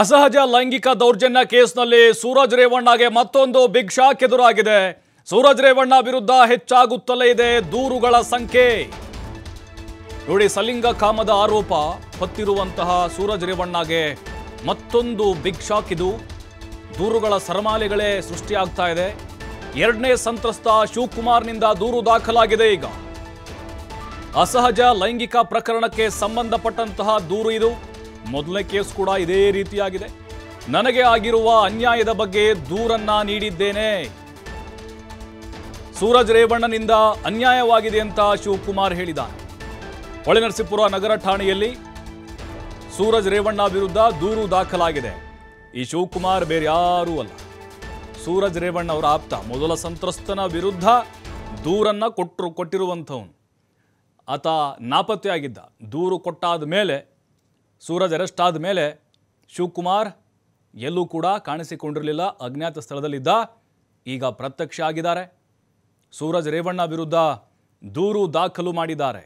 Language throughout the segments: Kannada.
ಅಸಹಜ ಲೈಂಗಿಕ ದೌರ್ಜನ್ಯ ಕೇಸ್ನಲ್ಲಿ ಸೂರಜ್ ರೇವಣ್ಣಗೆ ಮತ್ತೊಂದು ಬಿಗ್ ಶಾಕ್ ಎದುರಾಗಿದೆ ಸೂರಜ್ ರೇವಣ್ಣ ವಿರುದ್ಧ ಹೆಚ್ಚಾಗುತ್ತಲೇ ಇದೆ ದೂರುಗಳ ಸಂಖ್ಯೆ ನೋಡಿ ಸಲಿಂಗ ಕಾಮದ ಆರೋಪ ಹೊತ್ತಿರುವಂತಹ ಸೂರಜ್ ರೇವಣ್ಣಗೆ ಮತ್ತೊಂದು ಬಿಗ್ ಶಾಕ್ ಇದು ದೂರುಗಳ ಸರಮಾಲೆಗಳೇ ಸೃಷ್ಟಿಯಾಗ್ತಾ ಇದೆ ಎರಡನೇ ಸಂತ್ರಸ್ತ ಶಿವಕುಮಾರ್ನಿಂದ ದೂರು ದಾಖಲಾಗಿದೆ ಈಗ ಅಸಹಜ ಲೈಂಗಿಕ ಪ್ರಕರಣಕ್ಕೆ ಸಂಬಂಧಪಟ್ಟಂತಹ ದೂರು ಇದು ಮೊದಲನೇ ಕೇಸ್ ಕೂಡ ಇದೇ ರೀತಿಯಾಗಿದೆ ನನಗೆ ಆಗಿರುವ ಅನ್ಯಾಯದ ಬಗ್ಗೆ ದೂರನ್ನ ನೀಡಿದ್ದೇನೆ ಸೂರಜ್ ರೇವಣ್ಣನಿಂದ ಅನ್ಯಾಯವಾಗಿದೆ ಅಂತ ಶಿವಕುಮಾರ್ ಹೇಳಿದ್ದಾರೆ ಹೊಳೆನರಸೀಪುರ ನಗರ ಠಾಣೆಯಲ್ಲಿ ಸೂರಜ್ ರೇವಣ್ಣ ವಿರುದ್ಧ ದೂರು ದಾಖಲಾಗಿದೆ ಈ ಶಿವಕುಮಾರ್ ಬೇರೆ ಯಾರೂ ಅಲ್ಲ ಸೂರಜ್ ರೇವಣ್ಣ ಅವರ ಆಪ್ತ ಮೊದಲ ಸಂತ್ರಸ್ತನ ವಿರುದ್ಧ ದೂರನ್ನು ಕೊಟ್ಟರು ಕೊಟ್ಟಿರುವಂಥವನು ಆತ ನಾಪತ್ತೆಯಾಗಿದ್ದ ದೂರು ಕೊಟ್ಟಾದ ಮೇಲೆ ಸೂರಜ್ ಅರೆಸ್ಟ್ ಆದ ಮೇಲೆ ಶಿವಕುಮಾರ್ ಎಲ್ಲೂ ಕೂಡ ಕಾಣಿಸಿಕೊಂಡಿರಲಿಲ್ಲ ಅಜ್ಞಾತ ಸ್ಥಳದಲ್ಲಿದ್ದ ಈಗ ಪ್ರತ್ಯಕ್ಷ ಆಗಿದ್ದಾರೆ ಸೂರಜ್ ರೇವಣ್ಣ ವಿರುದ್ಧ ದೂರು ದಾಖಲು ಮಾಡಿದ್ದಾರೆ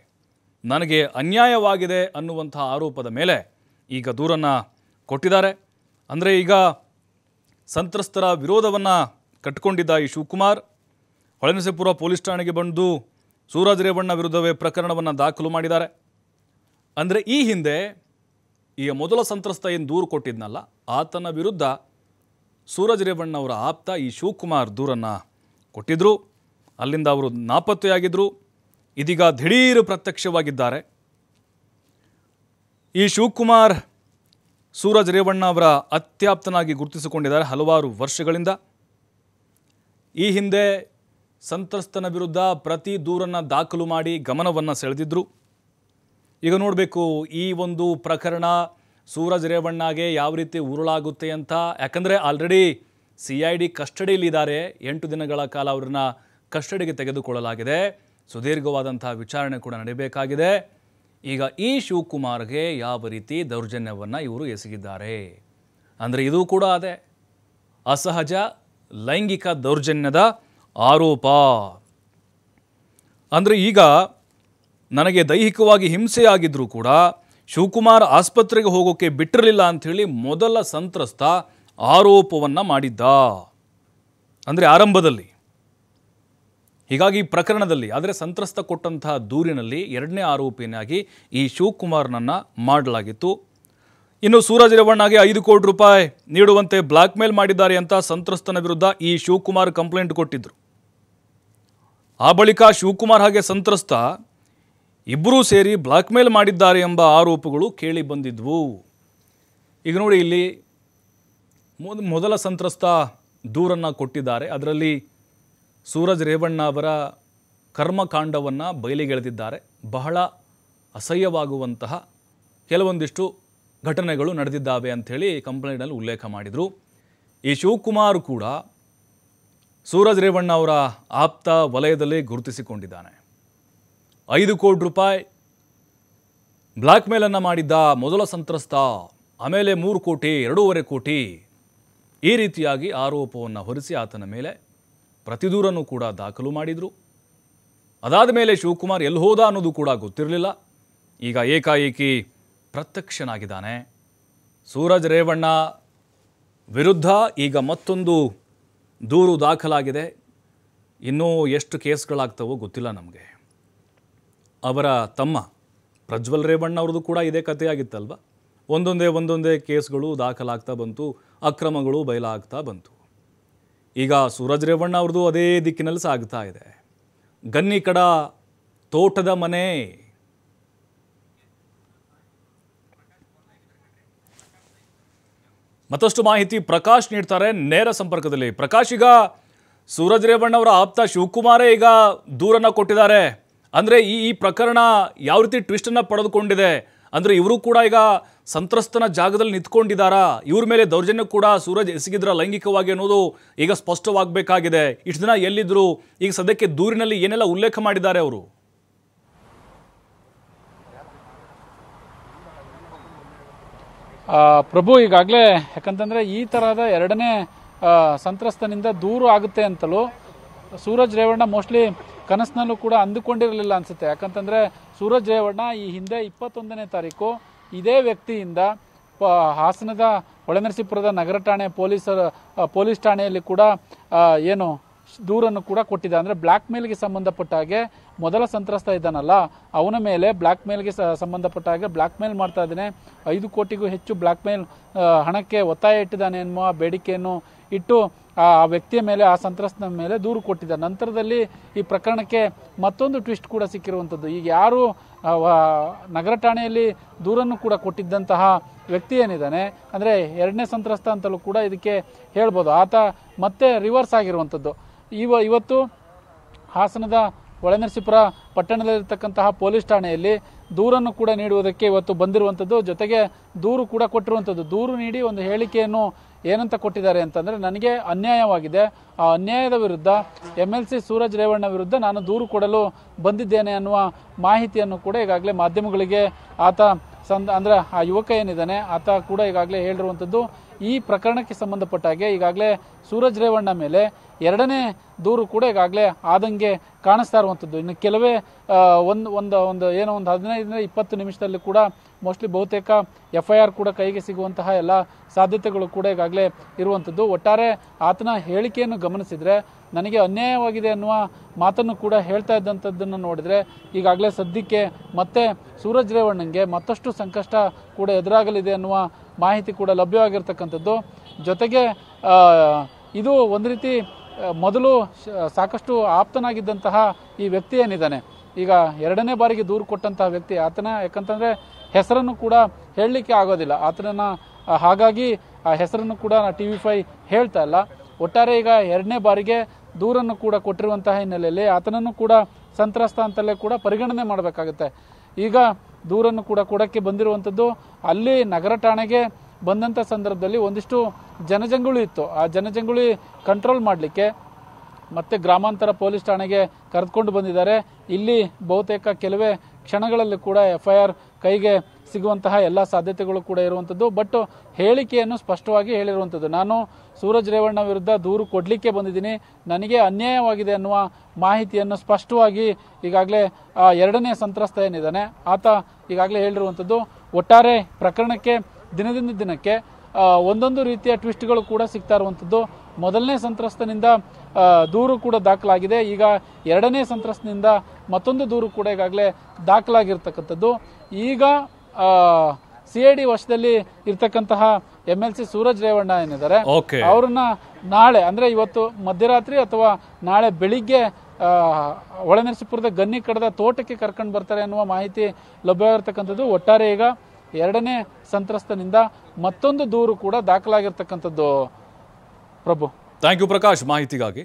ನನಗೆ ಅನ್ಯಾಯವಾಗಿದೆ ಅನ್ನುವಂಥ ಆರೋಪದ ಮೇಲೆ ಈಗ ದೂರನ್ನು ಕೊಟ್ಟಿದ್ದಾರೆ ಅಂದರೆ ಈಗ ಸಂತ್ರಸ್ತರ ವಿರೋಧವನ್ನು ಕಟ್ಟಿಕೊಂಡಿದ್ದ ಈ ಶಿವಕುಮಾರ್ ಹೊಳೆನಸೆಪುರ ಪೊಲೀಸ್ ಠಾಣೆಗೆ ಬಂದು ಸೂರಜ್ ರೇವಣ್ಣ ವಿರುದ್ಧವೇ ಪ್ರಕರಣವನ್ನು ದಾಖಲು ಮಾಡಿದ್ದಾರೆ ಅಂದರೆ ಈ ಹಿಂದೆ ಈ ಮೊದಲ ಸಂತ್ರಸ್ತ ಏನು ದೂರು ಕೊಟ್ಟಿದ್ನಲ್ಲ ಆತನ ವಿರುದ್ಧ ಸೂರಜ್ ರೇವಣ್ಣವರ ಆಪ್ತ ಈ ಶಿವಕುಮಾರ್ ದೂರನ್ನು ಕೊಟ್ಟಿದ್ದರು ಅಲ್ಲಿಂದ ಅವರು ನಾಪತ್ತೆಯಾಗಿದ್ದರು ಇದೀಗ ದಿಢೀರ್ ಪ್ರತ್ಯಕ್ಷವಾಗಿದ್ದಾರೆ ಈ ಶಿವಕುಮಾರ್ ಸೂರಜ್ ರೇವಣ್ಣ ಅವರ ಅತ್ಯಾಪ್ತನಾಗಿ ಗುರುತಿಸಿಕೊಂಡಿದ್ದಾರೆ ಹಲವಾರು ವರ್ಷಗಳಿಂದ ಈ ಹಿಂದೆ ಸಂತ್ರಸ್ತನ ವಿರುದ್ಧ ಪ್ರತಿ ದೂರನ್ನು ದಾಖಲು ಮಾಡಿ ಗಮನವನ್ನು ಸೆಳೆದಿದ್ದರು ಈಗ ನೋಡಬೇಕು ಈ ಒಂದು ಪ್ರಕರಣ ಸೂರಜ್ ರೇವಣ್ಣಗೆ ಯಾವ ರೀತಿ ಉರುಳಾಗುತ್ತೆ ಅಂತ ಯಾಕಂದರೆ ಆಲ್ರೆಡಿ ಸಿ ಐ ಡಿ ಕಸ್ಟಡಿಯಲ್ಲಿದ್ದಾರೆ ಎಂಟು ದಿನಗಳ ಕಾಲ ಅವ್ರನ್ನ ಕಸ್ಟಡಿಗೆ ತೆಗೆದುಕೊಳ್ಳಲಾಗಿದೆ ಸುದೀರ್ಘವಾದಂತಹ ವಿಚಾರಣೆ ಕೂಡ ನಡೀಬೇಕಾಗಿದೆ ಈಗ ಈ ಶಿವಕುಮಾರ್ಗೆ ಯಾವ ರೀತಿ ದೌರ್ಜನ್ಯವನ್ನು ಇವರು ಎಸಗಿದ್ದಾರೆ ಅಂದರೆ ಇದು ಕೂಡ ಅದೇ ಅಸಹಜ ಲೈಂಗಿಕ ದೌರ್ಜನ್ಯದ ಆರೋಪ ಅಂದರೆ ಈಗ ನನಗೆ ದೈಹಿಕವಾಗಿ ಹಿಂಸೆಯಾಗಿದ್ದರೂ ಕೂಡ ಶಿವಕುಮಾರ್ ಆಸ್ಪತ್ರೆಗೆ ಹೋಗೋಕ್ಕೆ ಬಿಟ್ಟಿರಲಿಲ್ಲ ಅಂಥೇಳಿ ಮೊದಲ ಸಂತ್ರಸ್ತ ಆರೋಪವನ್ನು ಮಾಡಿದ್ದ ಅಂದರೆ ಆರಂಭದಲ್ಲಿ ಹೀಗಾಗಿ ಈ ಪ್ರಕರಣದಲ್ಲಿ ಆದರೆ ಸಂತ್ರಸ್ತ ಕೊಟ್ಟಂತಹ ದೂರಿನಲ್ಲಿ ಎರಡನೇ ಆರೋಪಿಯನ್ನಾಗಿ ಈ ಶಿವಕುಮಾರ್ನನ್ನು ಮಾಡಲಾಗಿತ್ತು ಇನ್ನು ಸೂರಜ್ ರೇವಣ್ಣಗೆ ಐದು ಕೋಟಿ ರೂಪಾಯಿ ನೀಡುವಂತೆ ಬ್ಲ್ಯಾಕ್ ಮೇಲ್ ಮಾಡಿದ್ದಾರೆ ಅಂತ ಸಂತ್ರಸ್ತನ ವಿರುದ್ಧ ಈ ಶಿವಕುಮಾರ್ ಕಂಪ್ಲೇಂಟ್ ಕೊಟ್ಟಿದ್ದರು ಆ ಬಳಿಕ ಶಿವಕುಮಾರ್ ಹಾಗೆ ಸಂತ್ರಸ್ತ ಇಬ್ಬರೂ ಸೇರಿ ಬ್ಲ್ಯಾಕ್ಮೇಲ್ ಮಾಡಿದ್ದಾರೆ ಎಂಬ ಆರೋಪಗಳು ಕೇಳಿ ಬಂದಿದ್ವು ಈಗ ನೋಡಿ ಇಲ್ಲಿ ಮೊದಲ ಸಂತ್ರಸ್ತ ದೂರನ್ನು ಕೊಟ್ಟಿದ್ದಾರೆ ಅದರಲ್ಲಿ ಸೂರಜ್ ರೇವಣ್ಣ ಅವರ ಕರ್ಮಕಾಂಡವನ್ನು ಬಯಲಿಗೆಳೆದಿದ್ದಾರೆ ಬಹಳ ಅಸಹ್ಯವಾಗುವಂತಹ ಕೆಲವೊಂದಿಷ್ಟು ಘಟನೆಗಳು ನಡೆದಿದ್ದಾವೆ ಅಂಥೇಳಿ ಕಂಪ್ಲೇಂಟಲ್ಲಿ ಉಲ್ಲೇಖ ಮಾಡಿದರು ಈ ಶಿವಕುಮಾರ್ ಕೂಡ ಸೂರಜ್ ರೇವಣ್ಣ ಅವರ ಆಪ್ತ ವಲಯದಲ್ಲಿ ಗುರುತಿಸಿಕೊಂಡಿದ್ದಾನೆ ಐದು ಕೋಟಿ ರೂಪಾಯಿ ಬ್ಲ್ಯಾಕ್ ಮೇಲನ್ನು ಮಾಡಿದ್ದ ಮೊದಲ ಸಂತ್ರಸ್ತ ಆಮೇಲೆ ಮೂರು ಕೋಟಿ ಎರಡೂವರೆ ಕೋಟಿ ಈ ರೀತಿಯಾಗಿ ಆರೋಪವನ್ನು ಹೊರಿಸಿ ಆತನ ಮೇಲೆ ಪ್ರತಿದೂರನ್ನು ಕೂಡ ದಾಖಲು ಮಾಡಿದರು ಅದಾದ ಮೇಲೆ ಶಿವಕುಮಾರ್ ಎಲ್ಲಿ ಹೋದ ಅನ್ನೋದು ಕೂಡ ಗೊತ್ತಿರಲಿಲ್ಲ ಈಗ ಏಕಾಏಕಿ ಪ್ರತ್ಯಕ್ಷನಾಗಿದ್ದಾನೆ ಸೂರಜ್ ರೇವಣ್ಣ ವಿರುದ್ಧ ಈಗ ಮತ್ತೊಂದು ದೂರು ದಾಖಲಾಗಿದೆ ಇನ್ನೂ ಎಷ್ಟು ಕೇಸ್ಗಳಾಗ್ತವೋ ಗೊತ್ತಿಲ್ಲ ನಮಗೆ ಅವರ ತಮ್ಮ ಪ್ರಜ್ವಲ್ ರೇವಣ್ಣ ಅವ್ರದ್ದು ಕೂಡ ಇದೇ ಕಥೆಯಾಗಿತ್ತಲ್ವ ಒಂದೊಂದೇ ಒಂದೊಂದೇ ಕೇಸ್ಗಳು ದಾಖಲಾಗ್ತಾ ಬಂತು ಅಕ್ರಮಗಳು ಬಯಲಾಗ್ತಾ ಬಂತು ಈಗ ಸೂರಜ್ ರೇವಣ್ಣ ಅವ್ರದ್ದು ಅದೇ ದಿಕ್ಕಿನಲ್ಲಿ ಸಾಗ್ತಾ ಇದೆ ಗನ್ನಿ ಕಡ ತೋಟದ ಮನೆ ಮತ್ತಷ್ಟು ಮಾಹಿತಿ ಪ್ರಕಾಶ್ ನೀಡ್ತಾರೆ ನೇರ ಸಂಪರ್ಕದಲ್ಲಿ ಪ್ರಕಾಶ್ ಈಗ ಸೂರಜ್ ರೇವಣ್ಣ ಅವರ ಆಪ್ತ ಶಿವಕುಮಾರೇ ಈಗ ದೂರನ್ನು ಕೊಟ್ಟಿದ್ದಾರೆ ಅಂದರೆ ಈ ಈ ಪ್ರಕರಣ ಯಾವ ರೀತಿ ಟ್ವಿಸ್ಟನ್ನು ಪಡೆದುಕೊಂಡಿದೆ ಅಂದರೆ ಇವರು ಕೂಡ ಈಗ ಸಂತ್ರಸ್ತನ ಜಾಗದಲ್ಲಿ ನಿಂತ್ಕೊಂಡಿದ್ದಾರಾ ಇವ್ರ ಮೇಲೆ ದೌರ್ಜನ್ಯ ಕೂಡ ಸೂರಜ್ ಎಸಗಿದ್ರ ಲೈಂಗಿಕವಾಗಿ ಅನ್ನೋದು ಈಗ ಸ್ಪಷ್ಟವಾಗಬೇಕಾಗಿದೆ ಇಷ್ಟು ದಿನ ಎಲ್ಲಿದ್ದರು ಈಗ ಸದ್ಯಕ್ಕೆ ದೂರಿನಲ್ಲಿ ಏನೆಲ್ಲ ಉಲ್ಲೇಖ ಮಾಡಿದ್ದಾರೆ ಅವರು ಪ್ರಭು ಈಗಾಗಲೇ ಯಾಕಂತಂದರೆ ಈ ಥರದ ಎರಡನೇ ಸಂತ್ರಸ್ತನಿಂದ ದೂರು ಆಗುತ್ತೆ ಅಂತಲೂ ಸೂರಜ್ ರೇವಣ್ಣ ಮೋಸ್ಟ್ಲಿ ಕನಸಿನಲ್ಲೂ ಕೂಡ ಅಂದುಕೊಂಡಿರಲಿಲ್ಲ ಅನಿಸುತ್ತೆ ಯಾಕಂತಂದರೆ ಸೂರಜ್ ರೇವಣ್ಣ ಈ ಹಿಂದೆ ಇಪ್ಪತ್ತೊಂದನೇ ತಾರೀಕು ಇದೇ ವ್ಯಕ್ತಿಯಿಂದ ಪ ಹಾಸನದ ಹೊಳೆನರಸೀಪುರದ ನಗರ ಠಾಣೆ ಪೊಲೀಸರ ಪೊಲೀಸ್ ಠಾಣೆಯಲ್ಲಿ ಕೂಡ ಏನು ದೂರನ್ನು ಕೂಡ ಕೊಟ್ಟಿದ್ದ ಅಂದರೆ ಬ್ಲ್ಯಾಕ್ ಮೇಲ್ಗೆ ಸಂಬಂಧಪಟ್ಟ ಹಾಗೆ ಮೊದಲ ಸಂತ್ರಸ್ತ ಇದ್ದಾನಲ್ಲ ಅವನ ಮೇಲೆ ಬ್ಲ್ಯಾಕ್ ಮೇಲ್ಗೆ ಸಂಬಂಧಪಟ್ಟ ಹಾಗೆ ಬ್ಲ್ಯಾಕ್ ಮೇಲ್ ಮಾಡ್ತಾ ಇದ್ದಾನೆ ಐದು ಕೋಟಿಗೂ ಹೆಚ್ಚು ಬ್ಲ್ಯಾಕ್ ಮೇಲ್ ಹಣಕ್ಕೆ ಒತ್ತಾಯ ಇಟ್ಟಿದ್ದಾನೆ ಎನ್ನುವ ಬೇಡಿಕೆಯನ್ನು ಇಟ್ಟು ಆ ವ್ಯಕ್ತಿಯ ಮೇಲೆ ಆ ಸಂತ್ರಸ್ತನ ಮೇಲೆ ದೂರು ಕೊಟ್ಟಿದ್ದ ನಂತರದಲ್ಲಿ ಈ ಪ್ರಕರಣಕ್ಕೆ ಮತ್ತೊಂದು ಟ್ವಿಸ್ಟ್ ಕೂಡ ಸಿಕ್ಕಿರುವಂಥದ್ದು ಈಗ ಯಾರು ನಗರ ಠಾಣೆಯಲ್ಲಿ ದೂರನ್ನು ಕೂಡ ಕೊಟ್ಟಿದ್ದಂತಹ ವ್ಯಕ್ತಿ ಏನಿದ್ದಾನೆ ಅಂದರೆ ಎರಡನೇ ಸಂತ್ರಸ್ತ ಅಂತಲೂ ಕೂಡ ಇದಕ್ಕೆ ಹೇಳ್ಬೋದು ಆತ ಮತ್ತೆ ರಿವರ್ಸ್ ಆಗಿರುವಂಥದ್ದು ಇವ ಇವತ್ತು ಹಾಸನದ ಒಳನರಸೀಪುರ ಪಟ್ಟಣದಲ್ಲಿರ್ತಕ್ಕಂತಹ ಪೊಲೀಸ್ ಠಾಣೆಯಲ್ಲಿ ದೂರನ್ನು ಕೂಡ ನೀಡುವುದಕ್ಕೆ ಇವತ್ತು ಬಂದಿರುವಂಥದ್ದು ಜೊತೆಗೆ ದೂರು ಕೂಡ ಕೊಟ್ಟಿರುವಂಥದ್ದು ದೂರು ನೀಡಿ ಒಂದು ಹೇಳಿಕೆಯನ್ನು ಏನಂತ ಕೊಟ್ಟಿದ್ದಾರೆ ಅಂತಂದರೆ ನನಗೆ ಅನ್ಯಾಯವಾಗಿದೆ ಆ ಅನ್ಯಾಯದ ವಿರುದ್ಧ M L C Suraj Revanna ವಿರುದ್ಧ ನಾನು ದೂರು ಕೊಡಲು ಬಂದಿದ್ದೇನೆ ಅನ್ನುವ ಮಾಹಿತಿಯನ್ನು ಕೂಡ ಈಗಾಗಲೇ ಮಾಧ್ಯಮಗಳಿಗೆ ಆತ ಸಂದ ಅಂದರೆ ಆ ಯುವಕ ಏನಿದ್ದಾನೆ ಆತ ಕೂಡ ಈಗಾಗಲೇ ಹೇಳಿರುವಂಥದ್ದು ಈ ಪ್ರಕರಣಕ್ಕೆ ಸಂಬಂಧಪಟ್ಟ ಹಾಗೆ ಈಗಾಗಲೇ ಸೂರಜ್ ರೇವಣ್ಣ ಮೇಲೆ ಎರಡನೇ ದೂರು ಕೂಡ ಈಗಾಗಲೇ ಆದಂಗೆ ಕಾಣಿಸ್ತಾ ಇರುವಂಥದ್ದು ಇನ್ನು ಕೆಲವೇ ಒಂದು ಒಂದು ಒಂದು ಏನೋ ಒಂದು ಹದಿನೈದರಿಂದ ಇಪ್ಪತ್ತು ನಿಮಿಷದಲ್ಲಿ ಕೂಡ ಮೋಸ್ಟ್ಲಿ ಬಹುತೇಕ ಎಫ್ ಐ ಆರ್ ಕೂಡ ಕೈಗೆ ಸಿಗುವಂತಹ ಎಲ್ಲ ಸಾಧ್ಯತೆಗಳು ಕೂಡ ಈಗಾಗಲೇ ಇರುವಂಥದ್ದು ಒಟ್ಟಾರೆ ಆತನ ಹೇಳಿಕೆಯನ್ನು ಗಮನಿಸಿದರೆ ನನಗೆ ಅನ್ಯಾಯವಾಗಿದೆ ಅನ್ನುವ ಮಾತನ್ನು ಕೂಡ ಹೇಳ್ತಾ ಇದ್ದಂಥದ್ದನ್ನು ನೋಡಿದರೆ ಈಗಾಗಲೇ ಸದ್ಯಕ್ಕೆ ಮತ್ತೆ ಸೂರಜ್ ರೇವಣ್ಣಂಗೆ ಮತ್ತಷ್ಟು ಸಂಕಷ್ಟ ಕೂಡ ಎದುರಾಗಲಿದೆ ಅನ್ನುವ ಮಾಹಿತಿ ಕೂಡ ಲಭ್ಯವಾಗಿರ್ತಕ್ಕಂಥದ್ದು ಜೊತೆಗೆ ಇದು ಒಂದು ರೀತಿ ಮೊದಲು ಸಾಕಷ್ಟು ಆಪ್ತನಾಗಿದ್ದಂತಹ ಈ ವ್ಯಕ್ತಿ ಏನಿದ್ದಾನೆ ಈಗ ಎರಡನೇ ಬಾರಿಗೆ ದೂರು ಕೊಟ್ಟಂತಹ ವ್ಯಕ್ತಿ ಆತನ ಯಾಕಂತಂದರೆ ಹೆಸರನ್ನು ಕೂಡ ಹೇಳಲಿಕ್ಕೆ ಆಗೋದಿಲ್ಲ ಆತನ ಹಾಗಾಗಿ ಆ ಹೆಸರನ್ನು ಕೂಡ ಟಿ ವಿ ಫೈ ಹೇಳ್ತಾ ಇಲ್ಲ ಒಟ್ಟಾರೆ ಈಗ ಎರಡನೇ ಬಾರಿಗೆ ದೂರನ್ನು ಕೂಡ ಕೊಟ್ಟಿರುವಂತಹ ಹಿನ್ನೆಲೆಯಲ್ಲಿ ಆತನನ್ನು ಕೂಡ ಸಂತ್ರಸ್ತ ಅಂತಲೇ ಕೂಡ ಪರಿಗಣನೆ ಮಾಡಬೇಕಾಗುತ್ತೆ ಈಗ ದೂರನ್ನು ಕೂಡ ಕೊಡೋಕ್ಕೆ ಬಂದಿರುವಂಥದ್ದು ಅಲ್ಲಿ ನಗರ ಠಾಣೆಗೆ ಬಂದಂಥ ಸಂದರ್ಭದಲ್ಲಿ ಒಂದಿಷ್ಟು ಜನಜಂಗುಳಿ ಇತ್ತು ಆ ಜನಜಂಗುಳಿ ಕಂಟ್ರೋಲ್ ಮಾಡಲಿಕ್ಕೆ ಮತ್ತೆ ಗ್ರಾಮಾಂತರ ಪೊಲೀಸ್ ಠಾಣೆಗೆ ಕರೆದುಕೊಂಡು ಬಂದಿದ್ದಾರೆ ಇಲ್ಲಿ ಬಹುತೇಕ ಕೆಲವೇ ಕ್ಷಣಗಳಲ್ಲಿ ಕೂಡ ಎಫ್ಐಆರ್ ಕೈಗೆ ಸಿಗುವಂತಹ ಎಲ್ಲ ಸಾಧ್ಯತೆಗಳು ಕೂಡ ಇರುವಂಥದ್ದು ಬಟ್ ಹೇಳಿಕೆಯನ್ನು ಸ್ಪಷ್ಟವಾಗಿ ಹೇಳಿರುವಂಥದ್ದು ನಾನು ಸೂರಜ್ ರೇವಣ್ಣ ವಿರುದ್ಧ ದೂರು ಕೊಡಲಿಕ್ಕೆ ಬಂದಿದ್ದೀನಿ ನನಗೆ ಅನ್ಯಾಯವಾಗಿದೆ ಅನ್ನುವ ಮಾಹಿತಿಯನ್ನು ಸ್ಪಷ್ಟವಾಗಿ ಈಗಾಗಲೇ ಎರಡನೇ ಸಂತ್ರಸ್ತ ಏನಿದ್ದಾನೆ ಆತ ಈಗಾಗಲೇ ಹೇಳಿರುವಂಥದ್ದು ಒಟ್ಟಾರೆ ಪ್ರಕರಣಕ್ಕೆ ದಿನದಿಂದ ದಿನಕ್ಕೆ ಒಂದೊಂದು ರೀತಿಯ ಟ್ವಿಸ್ಟ್ಗಳು ಕೂಡ ಸಿಗ್ತಾ ಇರುವಂಥದ್ದು ಮೊದಲನೇ ಸಂತ್ರಸ್ತನಿಂದ ದೂರು ಕೂಡ ದಾಖಲಾಗಿದೆ ಈಗ ಎರಡನೇ ಸಂತ್ರಸ್ತನಿಂದ ಮತ್ತೊಂದು ದೂರು ಕೂಡ ಈಗಾಗಲೇ ದಾಖಲಾಗಿರ್ತಕ್ಕಂಥದ್ದು ಈಗ ಸಿ ಐ ಡಿ ವಶದಲ್ಲಿ ಇರ್ತಕ್ಕಂತಹ M L C Suraj Revanna ಏನಿದ್ದಾರೆ ಅವ್ರನ್ನ ನಾಳೆ ಅಂದ್ರೆ ಇವತ್ತು ಮಧ್ಯರಾತ್ರಿ ಅಥವಾ ನಾಳೆ ಬೆಳಿಗ್ಗೆ ಒಳನರಸೀಪುರದ ಗನ್ನಿ ಕಡದ ತೋಟಕ್ಕೆ ಕರ್ಕೊಂಡು ಬರ್ತಾರೆ ಅನ್ನುವ ಮಾಹಿತಿ ಲಭ್ಯವಿರತಕ್ಕಂಥದ್ದು ಒಟ್ಟಾರೆ ಈಗ ಎರಡನೇ ಸಂತ್ರಸ್ತನಿಂದ ಮತ್ತೊಂದು ದೂರು ಕೂಡ ದಾಖಲಾಗಿರ್ತಕ್ಕಂಥದ್ದು ಪ್ರಭು ಥ್ಯಾಂಕ್ ಯು ಪ್ರಕಾಶ್ ಮಾಹಿತಿಗಾಗಿ